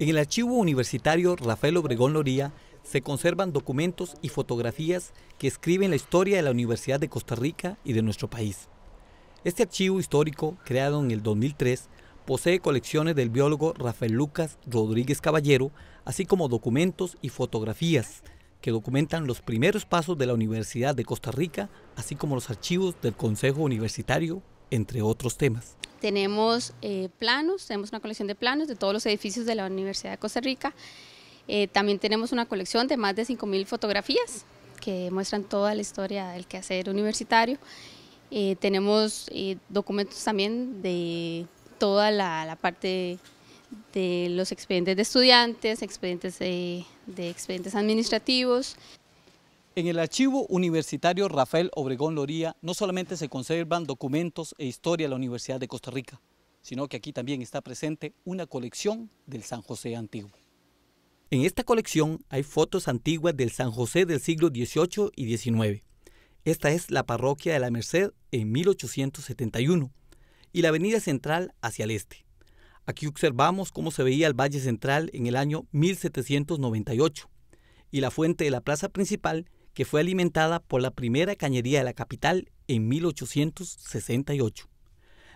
En el archivo universitario Rafael Obregón Loría se conservan documentos y fotografías que escriben la historia de la Universidad de Costa Rica y de nuestro país. Este archivo histórico, creado en el 2003, posee colecciones del biólogo Rafael Lucas Rodríguez Caballero, así como documentos y fotografías que documentan los primeros pasos de la Universidad de Costa Rica, así como los archivos del Consejo Universitario entre otros temas. Tenemos eh, planos, tenemos una colección de planos de todos los edificios de la Universidad de Costa Rica. Eh, también tenemos una colección de más de 5.000 fotografías que muestran toda la historia del quehacer universitario. Eh, tenemos documentos también de toda la, parte de, los expedientes de estudiantes, expedientes de expedientes administrativos. En el archivo universitario Rafael Obregón Loría no solamente se conservan documentos e historia de la Universidad de Costa Rica, sino que aquí también está presente una colección del San José antiguo. En esta colección hay fotos antiguas del San José del siglo XVIII y XIX. Esta es la parroquia de la Merced en 1871 y la avenida central hacia el este. Aquí observamos cómo se veía el Valle Central en el año 1798 y la fuente de la plaza principal que fue alimentada por la primera cañería de la capital en 1868.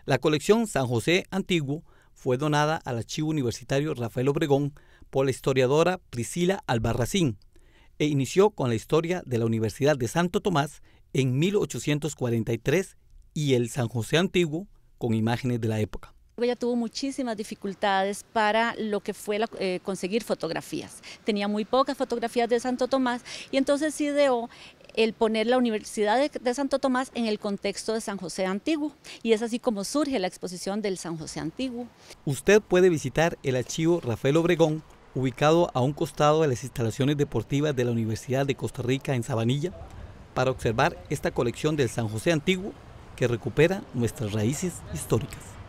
La colección San José Antiguo fue donada al Archivo Universitario Rafael Obregón por la historiadora Priscila Albarracín e inició con la historia de la Universidad de Santo Tomás en 1843 y el San José Antiguo con imágenes de la época. Ella tuvo muchísimas dificultades para lo que fue eh, conseguir fotografías. Tenía muy pocas fotografías de Santo Tomás y entonces ideó el poner la Universidad de, Santo Tomás en el contexto de San José Antiguo. Y es así como surge la exposición del San José Antiguo. Usted puede visitar el archivo Rafael Obregón, ubicado a un costado de las instalaciones deportivas de la Universidad de Costa Rica en Sabanilla, para observar esta colección del San José Antiguo que recupera nuestras raíces históricas.